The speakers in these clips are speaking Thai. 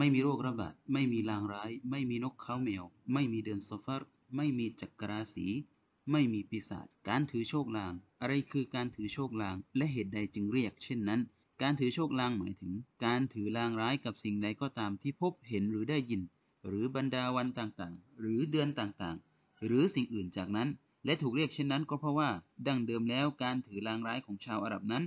ไม่มีโรคระบาด ไม่มีลางร้าย ไม่มีนกเขาแมว ไม่มีเดือนซอฟาร์ไม่มีจักรราศี ไม่มีปีศาจ การถือโชคลาง อะไรคือการถือโชคลาง และเหตุใดจึงเรียกเช่นนั้น การถือโชคลางหมายถึง การถือลางร้ายกับสิ่งใดก็ตามที่พบเห็นหรือได้ยิน หรือบรรดาวันต่างๆ หรือเดือนต่างๆ หรือสิ่งอื่นจากนั้น และถูกเรียกเช่นนั้น ก็เพราะว่า ดั้งเดิมแล้วการถือลางร้ายของชาวอาหรับนั้น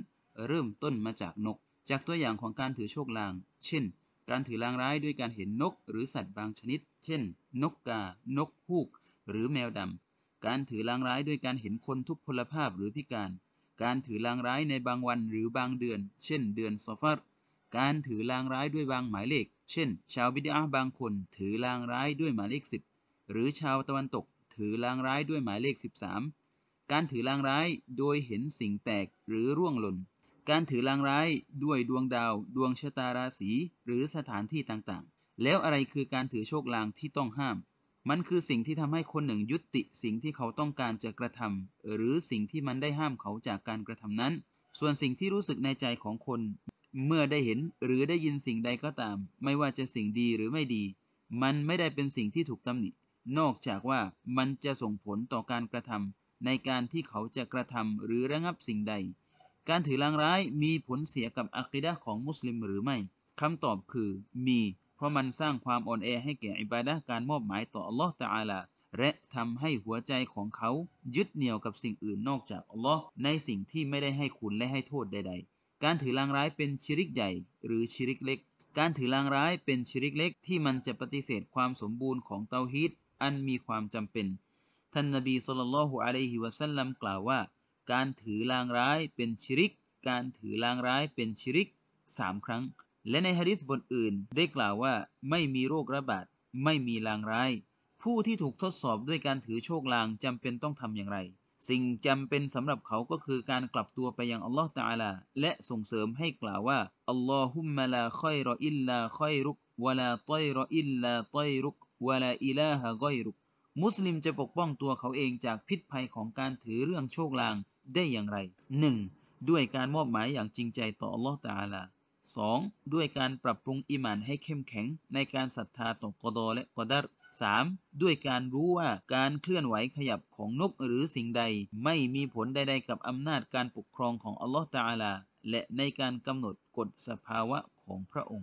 เริ่มต้นมาจากนก จากตัวอย่างของการถือโชคลาง เช่นการถือลางร้ายด้วยการเห็นนก หรือสัตว์บางชนิด เช่น นกกา นกฮูก หรือแมวดำการถือลางร้ายด้วยการเห็นคนทุกพลภาพหรือพิการ การถือลางร้ายในบางวันหรือบางเดือน เช่น เดือนซอฟาร์การถือลางร้ายด้วยบางหมายเลข เช่น ชาวบิดาบางคนถือลางร้ายด้วยหมายเลข 10 หรือชาวตะวันตก ถือลางร้ายด้วยหมายเลข 13 การถือลางร้ายโดยเห็นสิ่งแตกหรือร่วงหล่นการถือลางร้ายด้วยดวงดาว ดวงชะตาราศี หรือสถานที่ต่างๆ แล้วอะไรคือการถือโชคลางที่ต้องห้าม มันคือสิ่งที่ทำให้คนหนึ่งยุติ สิ่งที่เขาต้องการจะกระทำ หรือสิ่งที่มันได้ห้ามเขาจากการกระทำนั้น ส่วนสิ่งที่รู้สึกในใจของคน เมื่อได้เห็นหรือได้ยินสิ่งใดก็ตาม ไม่ว่าจะสิ่งดีหรือไม่ดี มันไม่ได้เป็นสิ่งที่ถูกตำหนิ นอกจากว่ามันจะส่งผลต่อการกระทำ ในการที่เขาจะกระทำหรือระงับสิ่งใดการถือลางร้ายมีผลเสียกับอัคดะของมุสลิมหรือไม่คำตอบคือมี เพราะมันสร้างความอ่อนแอให้แก่อิบาดะการมอบหมายต่ออัลลอฮ์ตาอัลาและทำให้หัวใจของเขา ยึดเหนี่ยวกับสิ่งอื่นนอกจากอัลลอฮ์ในสิ่งที่ไม่ได้ให้คุณและให้โทษใดๆ การถือลางร้ายเป็นชิริกใหญ่ หรือชิริกเล็ก การถือลางร้ายเป็นชิริกเล็กที่มันจะปฏิเสธความสมบูรณ์ของเตาฮีตอันมีความจำเป็น ท่านนบีสุลต่านละฮ์อะลัยฮิวะสัลลัมกล่าวว่าการถือลางร้ายเป็นชิริก การถือลางร้ายเป็นชิริกสามครั้ง และในฮะดิษบทอื่นได้กล่าวว่าไม่มีโรคระบาด ไม่มีลางร้าย ผู้ที่ถูกทดสอบด้วยการถือโชคลางจำเป็นต้องทำอย่างไร สิ่งจำเป็นสำหรับเขาก็คือการกลับตัวไปยังอัลลอฮฺตาลา และส่งเสริมให้กล่าวว่าอัลลอฮุมมะลาคอยรออิลลาคอยรุกวลาตอยรออิลลาตอยรุกวลาอิลาฮะกอยรุก มุสลิมจะปกป้องตัวเขาเองจากพิษภัยของการถือเรื่องโชคลางได้อย่างไร 1. ด้วยการมอบหมายอย่างจริงใจต่ออัลลอฮฺตาลา 2. ด้วยการปรับปรุงอิมานให้เข้มแข็งในการศรัทธาต่อกอดอและกอดัร 3. ด้วยการรู้ว่าการเคลื่อนไหวขยับของนกหรือสิ่งใดไม่มีผลใดๆกับอำนาจการปกครองของอัลลอฮฺตาลา และในการกำหนดกฎสภาวะของพระองค์